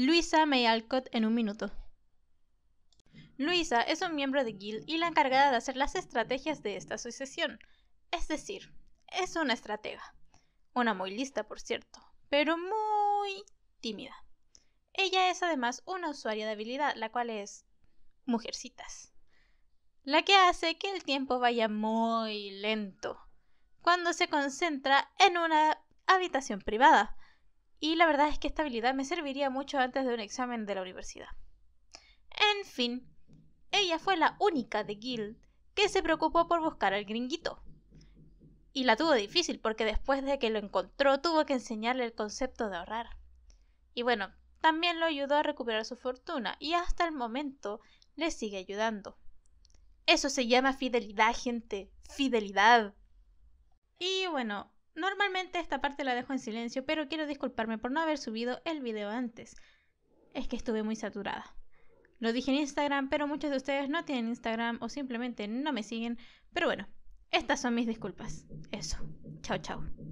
Luisa May Alcott en un minuto. Luisa es un miembro de Guild y la encargada de hacer las estrategias de esta asociación. Es decir, es una estratega. Una muy lista, por cierto, pero muy tímida. Ella es además una usuaria de habilidad, la cual es mujercitas. La que hace que el tiempo vaya muy lento cuando se concentra en una habitación privada y la verdad es que esta habilidad me serviría mucho antes de un examen de la universidad. En fin, ella fue la única de Guild que se preocupó por buscar al gringuito. Y la tuvo difícil porque después de que lo encontró tuvo que enseñarle el concepto de ahorrar. Y bueno, también lo ayudó a recuperar su fortuna y hasta el momento le sigue ayudando. Eso se llama fidelidad, gente. Fidelidad. Y bueno, Normalmente esta parte la dejo en silencio, pero quiero disculparme por no haber subido el video antes. Es que estuve muy saturada. Lo dije en Instagram, pero muchos de ustedes no tienen Instagram o simplemente no me siguen. Pero bueno, estas son mis disculpas. Eso. Chao, chao.